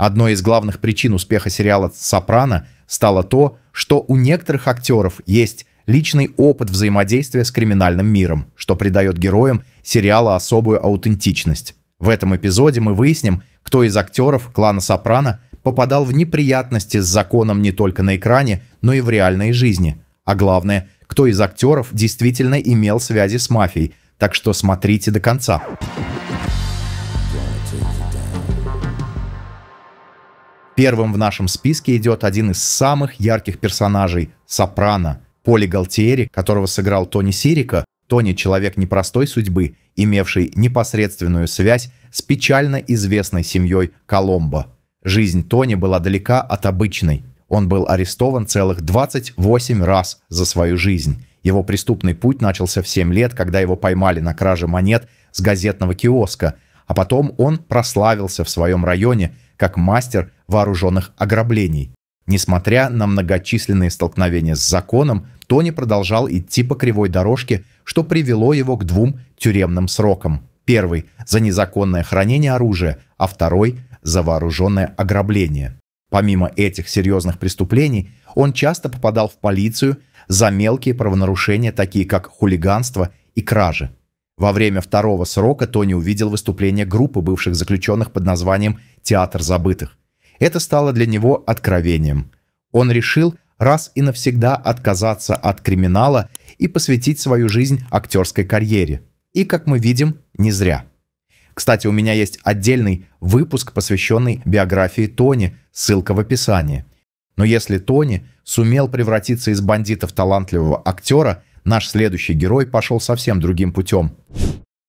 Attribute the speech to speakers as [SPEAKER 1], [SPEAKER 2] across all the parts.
[SPEAKER 1] Одной из главных причин успеха сериала «Сопрано» стало то, что у некоторых актеров есть личный опыт взаимодействия с криминальным миром, что придает героям сериала особую аутентичность. В этом эпизоде мы выясним, кто из актеров клана «Сопрано» попадал в неприятности с законом не только на экране, но и в реальной жизни. А главное, кто из актеров действительно имел связи с мафией, так что смотрите до конца. Первым в нашем списке идет один из самых ярких персонажей – сопрано, Поли Галтиери, которого сыграл Тони Сирика, Тони – человек непростой судьбы, имевший непосредственную связь с печально известной семьей Коломбо. Жизнь Тони была далека от обычной. Он был арестован целых 28 раз за свою жизнь. Его преступный путь начался в 7 лет, когда его поймали на краже монет с газетного киоска, а потом он прославился в своем районе как мастер вооруженных ограблений. Несмотря на многочисленные столкновения с законом, Тони продолжал идти по кривой дорожке, что привело его к двум тюремным срокам. Первый – за незаконное хранение оружия, а второй – за вооруженное ограбление. Помимо этих серьезных преступлений, он часто попадал в полицию за мелкие правонарушения, такие как хулиганство и кражи. Во время второго срока Тони увидел выступление группы бывших заключенных под названием «Театр забытых». Это стало для него откровением. Он решил раз и навсегда отказаться от криминала и посвятить свою жизнь актерской карьере. И, как мы видим, не зря. Кстати, у меня есть отдельный выпуск, посвященный биографии Тони, ссылка в описании. Но если Тони сумел превратиться из бандита в талантливого актера, наш следующий герой пошел совсем другим путем.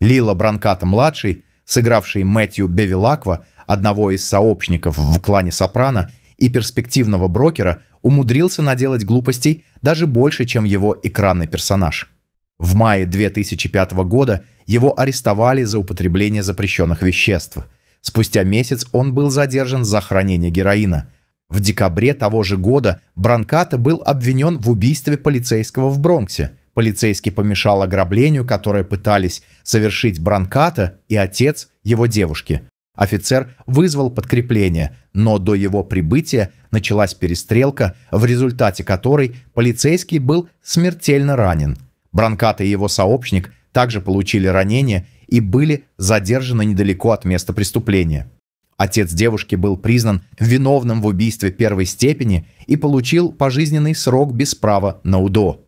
[SPEAKER 1] Лила Бранката-младший – сыгравший Мэтью Бевилаква, одного из сообщников в клане Сопрано, и перспективного брокера, умудрился наделать глупостей даже больше, чем его экранный персонаж. В мае 2005 года его арестовали за употребление запрещенных веществ. Спустя месяц он был задержан за хранение героина. В декабре того же года Бранката был обвинен в убийстве полицейского в Бронксе – Полицейский помешал ограблению, которое пытались совершить Бранката и отец его девушки. Офицер вызвал подкрепление, но до его прибытия началась перестрелка, в результате которой полицейский был смертельно ранен. Бранката и его сообщник также получили ранения и были задержаны недалеко от места преступления. Отец девушки был признан виновным в убийстве первой степени и получил пожизненный срок без права на УДО.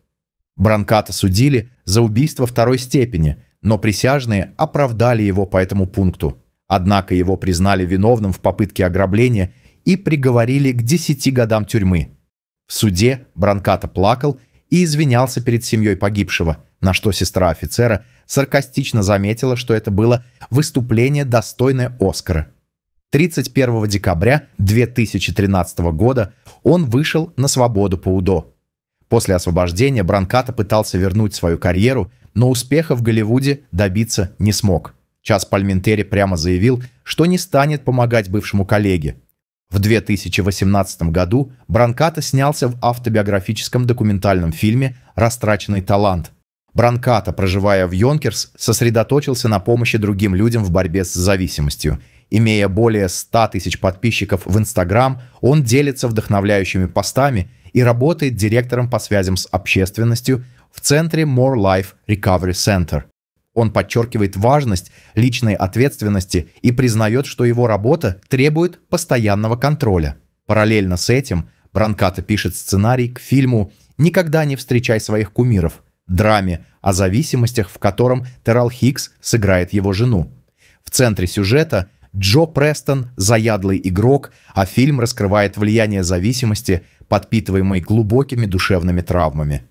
[SPEAKER 1] Бранката судили за убийство второй степени, но присяжные оправдали его по этому пункту. Однако его признали виновным в попытке ограбления и приговорили к 10 годам тюрьмы. В суде Бранката плакал и извинялся перед семьей погибшего, на что сестра офицера саркастично заметила, что это было выступление, достойное Оскара. 31 декабря 2013 года он вышел на свободу по УДО. После освобождения Бранката пытался вернуть свою карьеру, но успеха в Голливуде добиться не смог. Час Пальментери прямо заявил, что не станет помогать бывшему коллеге. В 2018 году Бранката снялся в автобиографическом документальном фильме «Растраченный талант». Бранката, проживая в Йонкерс, сосредоточился на помощи другим людям в борьбе с зависимостью. Имея более 100 тысяч подписчиков в Инстаграм, он делится вдохновляющими постами и работает директором по связям с общественностью в центре More Life Recovery Center. Он подчеркивает важность личной ответственности и признает, что его работа требует постоянного контроля. Параллельно с этим Бранката пишет сценарий к фильму «Никогда не встречай своих кумиров», драме о зависимостях, в котором Террал Хикс сыграет его жену. В центре сюжета – Джо Престон – заядлый игрок, а фильм раскрывает влияние зависимости подпитываемый глубокими душевными травмами.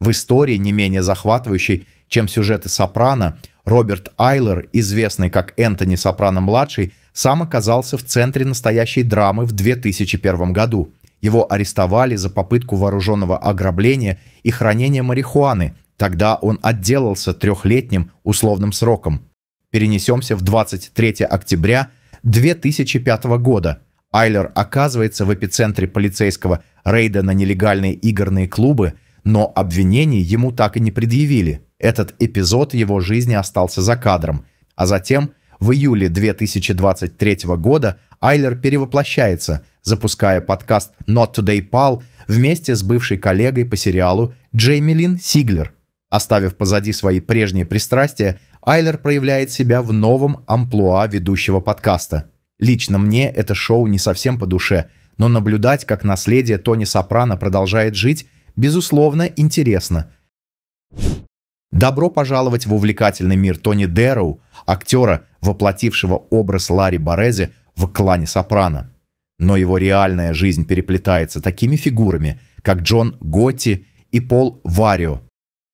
[SPEAKER 1] В истории, не менее захватывающей, чем сюжеты «Сопрано», Роберт Айлер, известный как Энтони Сопрано-младший, сам оказался в центре настоящей драмы в 2001 году. Его арестовали за попытку вооруженного ограбления и хранения марихуаны. Тогда он отделался трехлетним условным сроком. Перенесемся в 23 октября 2005 года – Айлер оказывается в эпицентре полицейского рейда на нелегальные игорные клубы, но обвинений ему так и не предъявили. Этот эпизод его жизни остался за кадром. А затем, в июле 2023 года, Айлер перевоплощается, запуская подкаст «Not Today, Pal» вместе с бывшей коллегой по сериалу Джеймилин Сиглер. Оставив позади свои прежние пристрастия, Айлер проявляет себя в новом амплуа ведущего подкаста – Лично мне это шоу не совсем по душе, но наблюдать, как наследие Тони Сопрано продолжает жить, безусловно, интересно. Добро пожаловать в увлекательный мир Тони Дэроу, актера, воплотившего образ Ларри Борези в клане Сопрано. Но его реальная жизнь переплетается такими фигурами, как Джон Готти и Пол Варио.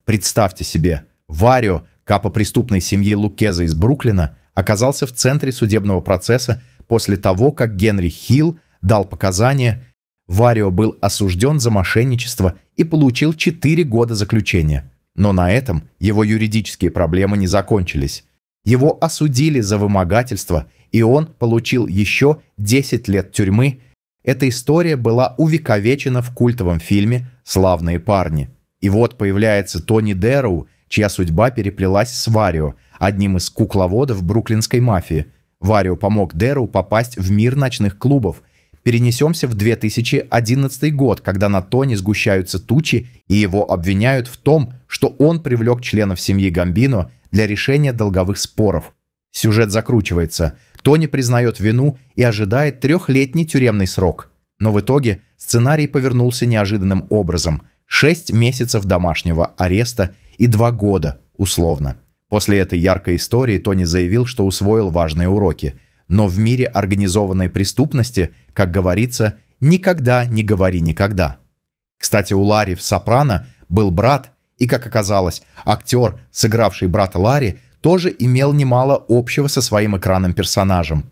[SPEAKER 1] Представьте себе, Варио, капа преступной семьи Лукеза из Бруклина, оказался в центре судебного процесса после того, как Генри Хилл дал показания, Варио был осужден за мошенничество и получил 4 года заключения. Но на этом его юридические проблемы не закончились. Его осудили за вымогательство, и он получил еще 10 лет тюрьмы. Эта история была увековечена в культовом фильме «Славные парни». И вот появляется Тони Дэрроу, чья судьба переплелась с Варио, одним из кукловодов бруклинской мафии – Варио помог Деру попасть в мир ночных клубов. Перенесемся в 2011 год, когда на Тони сгущаются тучи и его обвиняют в том, что он привлек членов семьи Гамбино для решения долговых споров. Сюжет закручивается. Тони признает вину и ожидает трехлетний тюремный срок. Но в итоге сценарий повернулся неожиданным образом. Шесть месяцев домашнего ареста и два года, условно. После этой яркой истории Тони заявил, что усвоил важные уроки. Но в мире организованной преступности, как говорится, никогда не говори никогда. Кстати, у Ларри в «Сопрано» был брат, и, как оказалось, актер, сыгравший брата Ларри, тоже имел немало общего со своим экранным персонажем.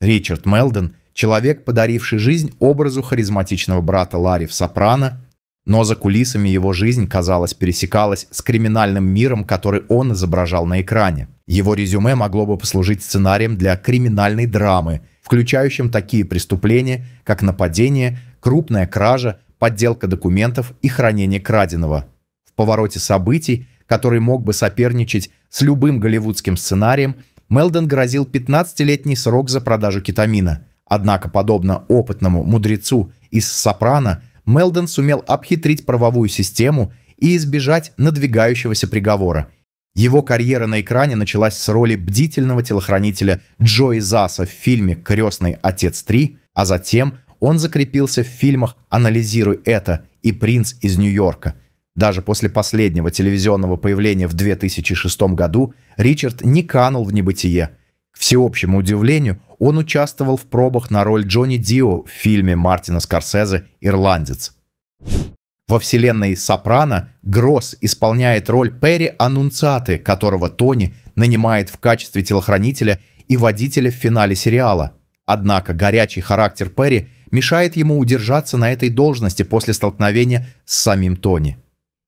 [SPEAKER 1] Ричард Мелден – человек, подаривший жизнь образу харизматичного брата Ларри в «Сопрано», но за кулисами его жизнь, казалось, пересекалась с криминальным миром, который он изображал на экране. Его резюме могло бы послужить сценарием для криминальной драмы, включающим такие преступления, как нападение, крупная кража, подделка документов и хранение краденого. В повороте событий, который мог бы соперничать с любым голливудским сценарием, Мелден грозил 15-летний срок за продажу кетамина. Однако, подобно опытному мудрецу из «Сопрано», Мелден сумел обхитрить правовую систему и избежать надвигающегося приговора. Его карьера на экране началась с роли бдительного телохранителя Джои Заса в фильме «Крестный отец 3», а затем он закрепился в фильмах «Анализируй это» и «Принц из Нью-Йорка». Даже после последнего телевизионного появления в 2006 году Ричард не канул в небытие. К всеобщему удивлению, он участвовал в пробах на роль Джонни Дио в фильме Мартина Скорсезе «Ирландец». Во вселенной «Сопрано» Гросс исполняет роль Перри Анунциаты, которого Тони нанимает в качестве телохранителя и водителя в финале сериала. Однако горячий характер Перри мешает ему удержаться на этой должности после столкновения с самим Тони.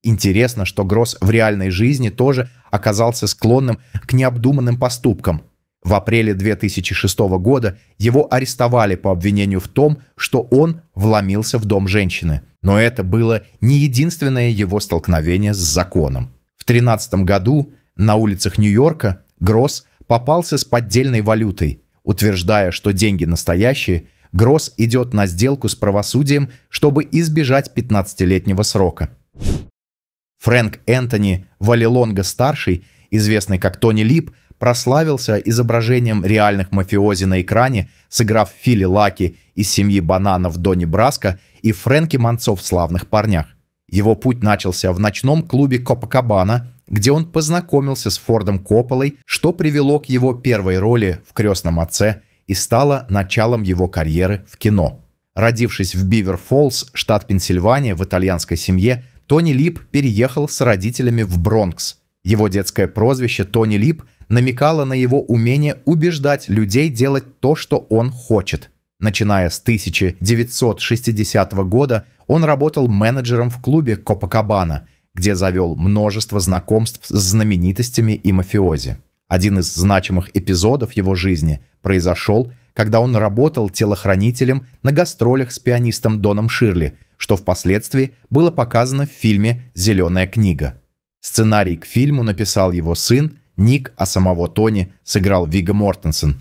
[SPEAKER 1] Интересно, что Гросс в реальной жизни тоже оказался склонным к необдуманным поступкам – в апреле 2006 года его арестовали по обвинению в том, что он вломился в дом женщины. Но это было не единственное его столкновение с законом. В 2013 году на улицах Нью-Йорка Гросс попался с поддельной валютой, утверждая, что деньги настоящие, Гросс идет на сделку с правосудием, чтобы избежать 15-летнего срока. Фрэнк Энтони Валилонга-старший, известный как Тони Лип, прославился изображением реальных мафиози на экране, сыграв Фили Лаки из семьи бананов Донни Браско и Фрэнки Манцов в «Славных парнях». Его путь начался в ночном клубе Копакабана, где он познакомился с Фордом Копполой, что привело к его первой роли в «Крестном отце» и стало началом его карьеры в кино. Родившись в бивер фолс штат Пенсильвания, в итальянской семье, Тони Лип переехал с родителями в Бронкс – его детское прозвище «Тони Лип» намекало на его умение убеждать людей делать то, что он хочет. Начиная с 1960 года он работал менеджером в клубе «Копакабана», где завел множество знакомств с знаменитостями и мафиози. Один из значимых эпизодов его жизни произошел, когда он работал телохранителем на гастролях с пианистом Доном Ширли, что впоследствии было показано в фильме «Зеленая книга». Сценарий к фильму написал его сын Ник, а самого Тони сыграл Вига Мортенсен.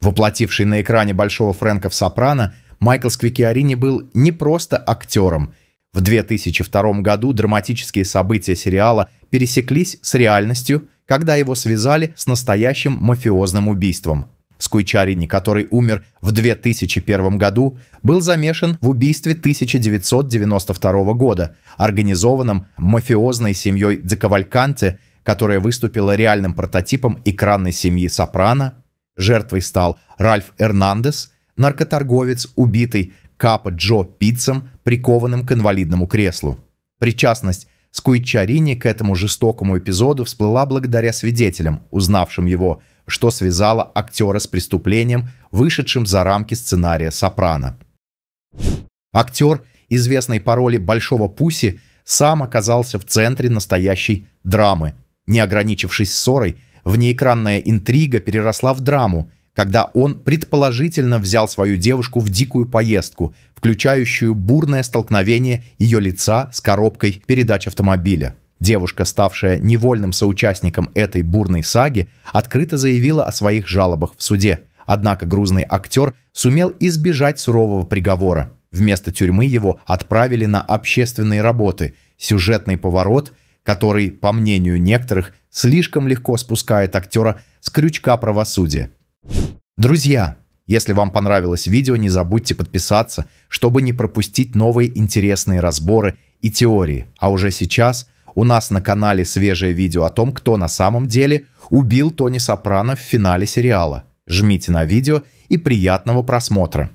[SPEAKER 1] Воплотивший на экране Большого Фрэнка в «Сопрано», Майкл Сквикиарини был не просто актером. В 2002 году драматические события сериала пересеклись с реальностью, когда его связали с настоящим мафиозным убийством – Скуйчарини, который умер в 2001 году, был замешан в убийстве 1992 года, организованном мафиозной семьей Декавальканте, которая выступила реальным прототипом экранной семьи Сопрано. Жертвой стал Ральф Эрнандес, наркоторговец, убитый Капа Джо Пиццем, прикованным к инвалидному креслу. Причастность Скуичарини к этому жестокому эпизоду всплыла благодаря свидетелям, узнавшим его – что связало актера с преступлением, вышедшим за рамки сценария «Сопрано». Актер, известный по роли Большого Пуси, сам оказался в центре настоящей драмы. Не ограничившись ссорой, внеэкранная интрига переросла в драму, когда он предположительно взял свою девушку в дикую поездку, включающую бурное столкновение ее лица с коробкой передач автомобиля. Девушка, ставшая невольным соучастником этой бурной саги, открыто заявила о своих жалобах в суде. Однако грузный актер сумел избежать сурового приговора. Вместо тюрьмы его отправили на общественные работы, сюжетный поворот, который, по мнению некоторых, слишком легко спускает актера с крючка правосудия. Друзья, если вам понравилось видео, не забудьте подписаться, чтобы не пропустить новые интересные разборы и теории. А уже сейчас – у нас на канале свежее видео о том, кто на самом деле убил Тони Сопрано в финале сериала. Жмите на видео и приятного просмотра.